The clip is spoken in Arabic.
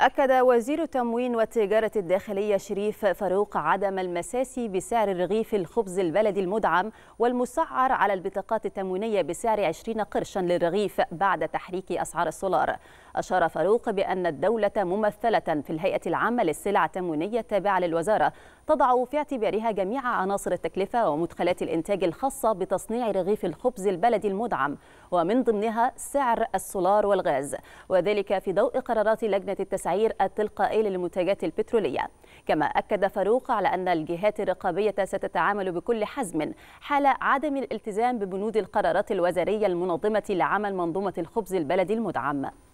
أكد وزير التموين والتجارة الداخلية شريف فاروق عدم المساس بسعر رغيف الخبز البلدي المدعم والمسعر على البطاقات التموينية بسعر 20 قرشا للرغيف بعد تحريك أسعار السولار أشار فاروق بأن الدولة ممثلة في الهيئة العامة للسلع التموينية التابعة للوزارة تضع في اعتبارها جميع عناصر التكلفة ومدخلات الإنتاج الخاصة بتصنيع رغيف الخبز البلدي المدعم ومن ضمنها سعر السولار والغاز وذلك في ضوء قرارات لجنة التسعير التسعير التلقائي للمنتجات البترولية كما أكد فاروق على أن الجهات الرقابية ستتعامل بكل حزم حال عدم الالتزام ببنود القرارات الوزارية المنظمة لعمل منظومة الخبز البلدي المدعم